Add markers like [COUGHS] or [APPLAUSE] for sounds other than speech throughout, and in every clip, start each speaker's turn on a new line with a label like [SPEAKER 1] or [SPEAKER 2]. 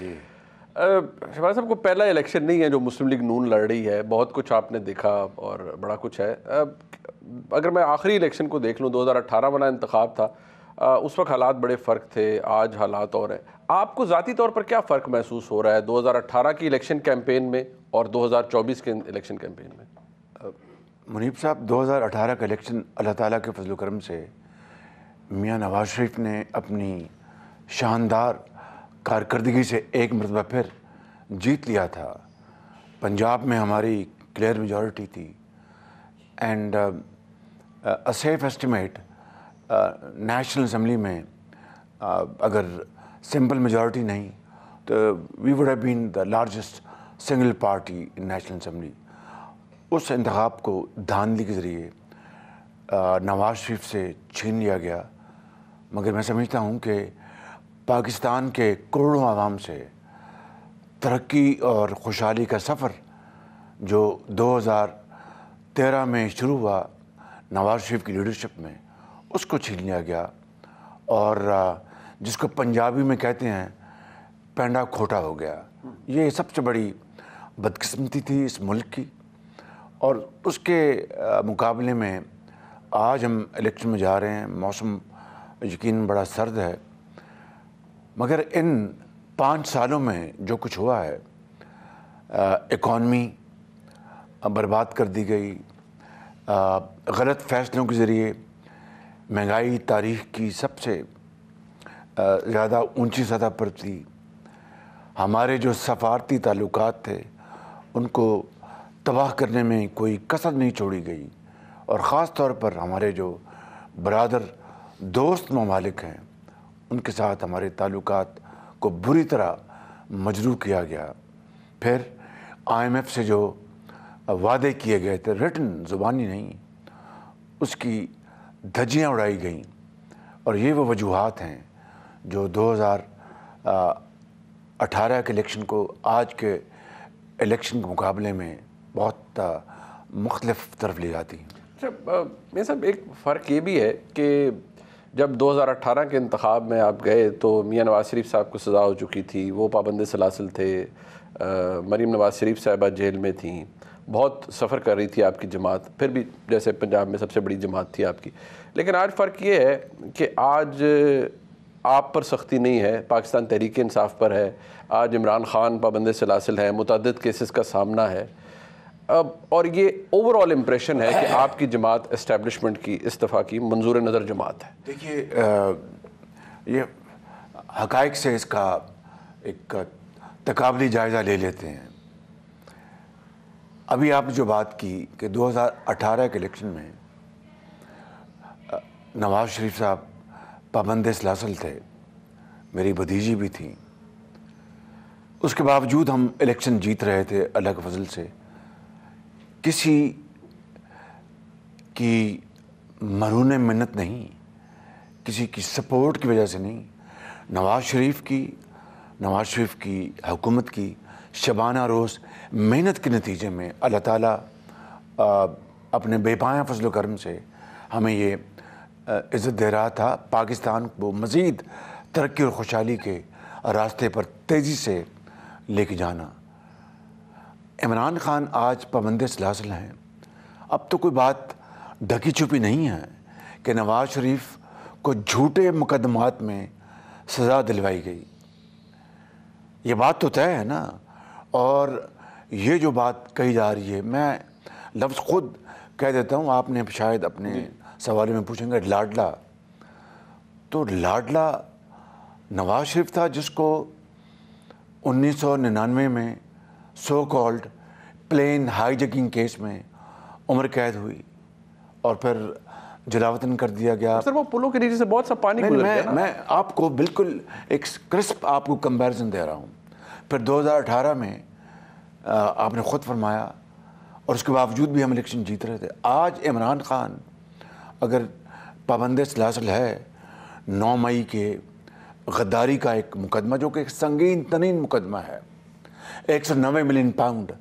[SPEAKER 1] जी शहबाज साहब को पहला इलेक्शन नहीं है जो मुस्लिम लीग नून लड़ रही है बहुत कुछ आपने देखा और बड़ा कुछ है अगर मैं आखिरी इलेक्शन को देख लूँ 2018 वाला इंतखब था उस वक्त हालात बड़े फ़र्क थे आज हालात और हैं आपको ज़ाती तौर पर क्या फ़र्क महसूस हो रहा है 2018 की इलेक्शन कैंपेन में और 2024 के इलेक्शन कैंपेन में
[SPEAKER 2] मुनीब साहब 2018 का इलेक्शन अल्लाह ताला के फजल करम से मियाँ नवाज शरीफ ने अपनी शानदार कारकर्दगी से एक मरतबा फिर जीत लिया था पंजाब में हमारी क्लियर मेजॉरिटी थी and a safe estimate national assembly में uh, अगर सिंपल मेजॉरिटी नहीं तो we would have been the largest single party in national assembly उस इंतब को धांधली के ज़रिए uh, नवाज शरीफ से छीन लिया गया मगर मैं समझता हूँ कि पाकिस्तान के करोड़ों आवाम से तरक्की और खुशहाली का सफ़र जो 2013 में शुरू हुआ नवाज शरीफ की लीडरशिप में उसको छीन लिया गया और जिसको पंजाबी में कहते हैं पेंडा खोटा हो गया ये सबसे बड़ी बदकिस्मती थी इस मुल्क की और उसके मुकाबले में आज हम इलेक्शन में जा रहे हैं मौसम यकीन बड़ा सर्द है मगर इन पाँच सालों में जो कुछ हुआ है इकॉनमी बर्बाद कर दी गई गलत फ़ैसलों के ज़रिए महंगाई तारीख की सबसे ज़्यादा ऊंची सतह पर थी हमारे जो सफारती ताल्लुक थे उनको तबाह करने में कोई कसर नहीं छोड़ी गई और ख़ास तौर पर हमारे जो बरदर दोस्त ममालिक हैं उनके साथ हमारे ताल्लुक को बुरी तरह मजरू किया गया फिर आईएमएफ से जो वादे किए गए थे रिटर्न ज़ुबानी नहीं उसकी धज्जियाँ उड़ाई गईं और ये वो वजूहत हैं जो 2018 के इलेक्शन को आज के इलेक्शन के मुकाबले में बहुत
[SPEAKER 1] मुख्तलफ तरफ ले जाती हैं अच्छा साहब एक फ़र्क ये भी है कि जब 2018 के इंतखब में आप गए तो मियाँ नवाज शरीफ साहब को सज़ा हो चुकी थी वो पाबंद सलासिल थे मरीम नवाज शरीफ साहबा जेल में थी बहुत सफ़र कर रही थी आपकी जमात फिर भी जैसे पंजाब में सबसे बड़ी जमात थी आपकी लेकिन आज फ़र्क ये है कि आज आप पर सख्ती नहीं है पाकिस्तान तहरीक इंसाफ पर है आज इमरान खान पाबंद सलासिल है मुतद केसेस का सामना है और ये ओवरऑल इम्प्रेशन है कि [COUGHS] आपकी जमात इस्टेबलिशमेंट की इस्तीफ़ा की मंजूर नज़र जमात है देखिए ये हकाइक से इसका एक
[SPEAKER 2] तकबली जायज़ा ले लेते हैं अभी आपने जो बात की कि 2018 के इलेक्शन में नवाज़ शरीफ साहब पाबंद सलासल थे मेरी भतीजी भी थी उसके बावजूद हम इलेक्शन जीत रहे थे अलग फजल से किसी की मरून मन्नत नहीं किसी की सपोर्ट की वजह से नहीं नवाज शरीफ की नवाज शरीफ की हुकूमत की शबाना रोज़ मेहनत के नतीजे में अल्लाह ताला अपने बेपाया फजल करम से हमें ये इज़्ज़त दे रहा था पाकिस्तान को मज़ीद तरक्की और खुशहाली के रास्ते पर तेज़ी से लेके जाना इमरान खान आज पाबंद सलासल हैं अब तो कोई बात ढकी छुपी नहीं है कि नवाज शरीफ को झूठे मुकदमात में सज़ा दिलवाई गई ये बात तो तय है ना और ये जो बात कही जा रही है मैं लफ्ज़ ख़ुद कह देता हूँ आपने शायद अपने सवाल में पूछेंगे लाडला तो लाडला नवाज शरीफ था जिसको उन्नीस सौ निन्यानवे में so called plane hijacking case में उम्र कैद हुई और फिर जलावतन कर दिया गया सर
[SPEAKER 1] वो पुलों के नीचे से बहुत सा पानी मैं, मैं, मैं
[SPEAKER 2] आपको बिल्कुल एक क्रिस्प आपको कंपैरिजन दे रहा हूँ फिर 2018 में आपने ख़ुद फरमाया और उसके बावजूद भी हम इलेक्शन जीत रहे थे आज इमरान खान अगर पाबंद सलासल है नौ मई के गद्दारी का एक मुकदमा जो कि एक संगीन तरीन मुकदमा है एक सौ नबे मिलियन पाउंड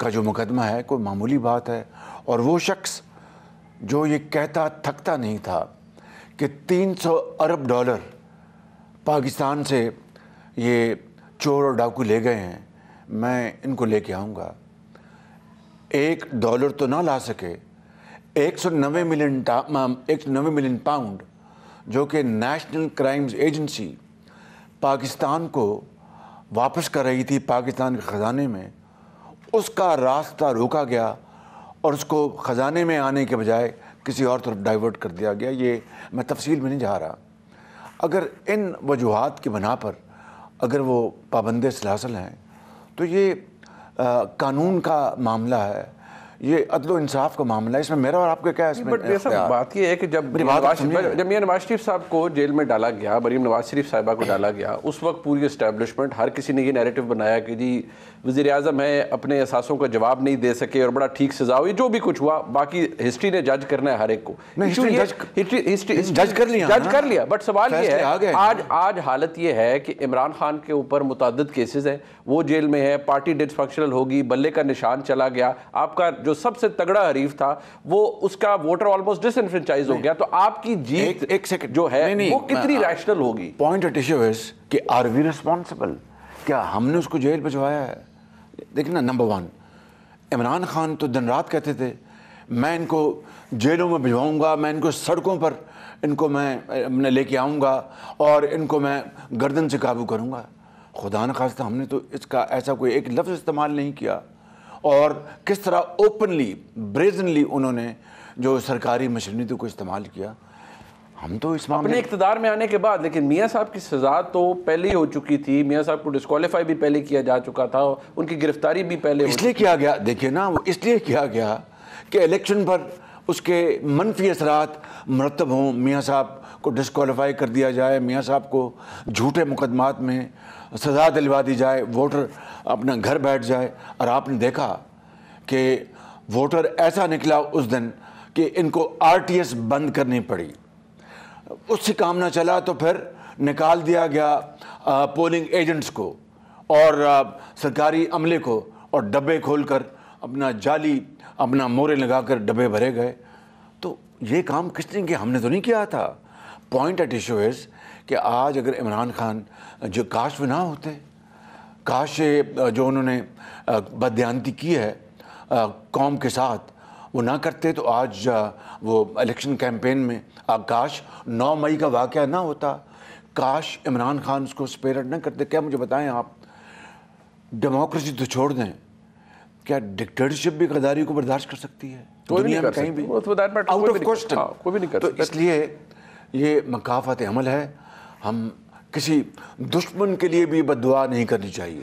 [SPEAKER 2] का जो मुकदमा है कोई मामूली बात है और वो शख्स जो ये कहता थकता नहीं था कि 300 अरब डॉलर पाकिस्तान से ये चोर और डाकू ले गए हैं मैं इनको लेके आऊँगा एक डॉलर तो ना ला सके एक सौ नबे मिलियन एक सौ नबे मिलियन पाउंड जो कि नेशनल क्राइम्स एजेंसी पाकिस्तान को वापस कर रही थी पाकिस्तान के ख़जाने में उसका रास्ता रोका गया और उसको ख़जाने में आने के बजाय किसी और तरफ डाइवर्ट कर दिया गया ये मैं तफसील में नहीं जा रहा अगर इन वजूहत की बना पर अगर वो पाबंद सलासल हैं तो ये आ, कानून का मामला है ये अदलो इंसाफ का मामला है इसमें मेरा और आपका क्या इसमें बात ये है कि
[SPEAKER 1] जब जब मियाँ नवाज शरीफ साहब को जेल में डाला गया मरीम नवाज शरीफ साहिबा को डाला गया उस वक्त पूरी इस्टेबलिशमेंट हर किसी ने ये नैरेटिव बनाया कि जी वज़ी अजम है अपने एहसासों का जवाब नहीं दे सके और बड़ा ठीक सजा हुई जो भी कुछ हुआ बाकी हिस्ट्री ने जज करना है हर एक को जज कर लिया जज हाँ। कर लिया बट सवाल ये है आज आज हालत ये है कि इमरान खान के ऊपर मुतद केसेज हैं वो जेल में है पार्टी डिसफंक्शनल होगी बल्ले का निशान चला गया आपका जो सबसे तगड़ा हरीफ था वो उसका वोटर ऑलमोस्ट डिसइनफ्रेंचाइज हो गया तो आपकी जीत एक, एक सेकंड जो है नहीं, नहीं, वो कितनी
[SPEAKER 2] रैशनल होगी पॉइंट एट इश्यू इज कि आर वी रिस्पॉन्सिबल क्या हमने उसको जेल भिजवाया है देखिए ना नंबर वन इमरान खान तो दिन रात कहते थे मैं इनको जेलों में भिजवाऊंगा मैं इनको सड़कों पर इनको मैं अपने लेके आऊँगा और इनको मैं गर्दन से काबू करूँगा खुदा न खास्ता हमने तो इसका ऐसा कोई एक लफ्ज़ इस्तेमाल नहीं किया और किस तरह ओपनली ब्रेजनली उन्होंने जो सरकारी मशीनरी को इस्तेमाल किया हम तो इस मामले
[SPEAKER 1] इकतदार में आने के बाद लेकिन मियाँ साहब की सज़ा तो पहले ही हो चुकी थी मियाँ साहब को डिस्कालीफाई भी पहले किया जा चुका था उनकी गिरफ्तारी भी पहले इसलिए किया गया देखिए ना वो इसलिए किया गया
[SPEAKER 2] कि इलेक्शन पर उसके मनफी असरात मरतब हों मियाँ साहब को डिसकॉलीफाई कर दिया जाए मियाँ साहब को झूठे मुकदमात में सज़ा दिलवा दी जाए वोटर अपना घर बैठ जाए और आपने देखा कि वोटर ऐसा निकला उस दिन कि इनको आरटीएस बंद करनी पड़ी उससे काम ना चला तो फिर निकाल दिया गया पोलिंग एजेंट्स को और सरकारी अमले को और डब्बे खोलकर अपना जाली अपना मोरे लगाकर डब्बे भरे गए तो ये काम किस किया के हमने तो नहीं किया था पॉइंट एट इशू इज़ कि आज अगर इमरान खान जो काश में ना होते काश जो उन्होंने बदयानती की है कौम के साथ वो ना करते तो आज वो इलेक्शन कैंपेन में काश नौ मई का वाक़ ना होता काश इमरान खान उसको स्पेरट ना करते क्या मुझे बताएं आप डेमोक्रेसी तो छोड़ दें क्या डिक्टेटरशिप भी गद्दारी को बर्दाश्त कर सकती
[SPEAKER 1] है कोई कहीं भी आउट ऑफ क्वेश्चन कोई भी नहीं कर तो इसलिए ये
[SPEAKER 2] मकाफत अमल है हम किसी दुश्मन के लिए भी बद नहीं करनी चाहिए